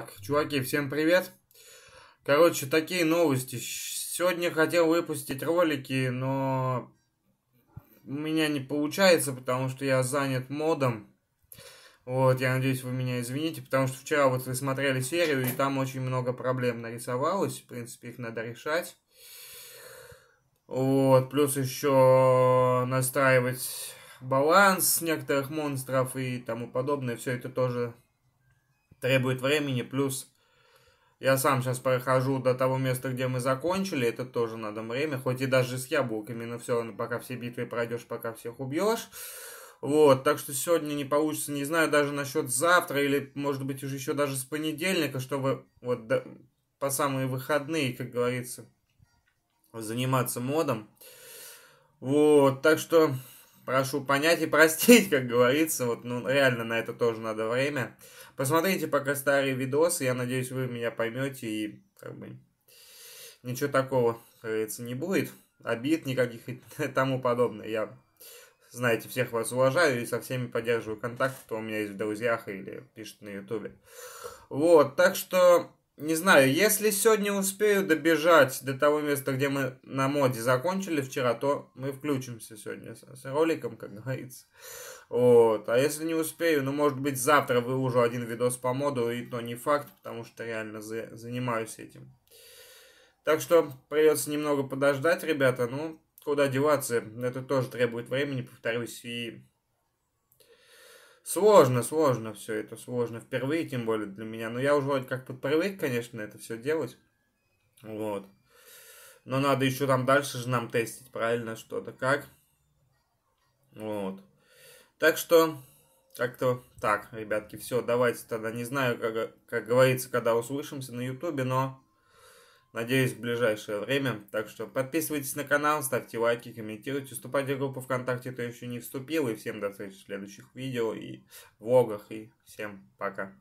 Так, чуваки, всем привет. Короче, такие новости. Сегодня хотел выпустить ролики, но у меня не получается, потому что я занят модом. Вот, я надеюсь, вы меня извините, потому что вчера вот вы смотрели серию, и там очень много проблем нарисовалось. В принципе, их надо решать. Вот, плюс еще настраивать баланс некоторых монстров и тому подобное. Все это тоже требует времени, плюс я сам сейчас прохожу до того места, где мы закончили, это тоже надо время, хоть и даже с яблоками, но все пока все битвы пройдешь, пока всех убьешь. Вот, так что сегодня не получится, не знаю даже насчет завтра или, может быть, уже еще даже с понедельника, чтобы вот до, по самые выходные, как говорится, заниматься модом. Вот, так что прошу понять и простить, как говорится. Вот, ну, реально на это тоже надо время. Посмотрите пока старые видосы, я надеюсь, вы меня поймете и как бы ничего такого, как говорится, не будет. Обид никаких и тому подобное. Я, знаете, всех вас уважаю и со всеми поддерживаю контакт, кто у меня есть в друзьях или пишет на ютубе. Вот, так что не знаю, если сегодня успею добежать до того места, где мы на моде закончили вчера, то мы включимся сегодня с, роликом, как говорится. Вот. А если не успею, ну, может быть, завтра выложу один видос по моду, и то не факт, потому что реально за, занимаюсь этим. Так что придется немного подождать, ребята. Ну, куда деваться, это тоже требует времени, повторюсь, и Сложно, сложно все это, сложно. Впервые, тем более для меня. Но я уже вроде как подпривык, конечно, это все делать. Вот. Но надо еще там дальше же нам тестить, правильно, что-то как. Вот. Так что, как-то так, ребятки, все, давайте тогда, не знаю, как, как говорится, когда услышимся на ютубе, но Надеюсь, в ближайшее время. Так что подписывайтесь на канал, ставьте лайки, комментируйте, вступайте в группу ВКонтакте, кто еще не вступил. И всем до встречи в следующих видео и влогах. И всем пока.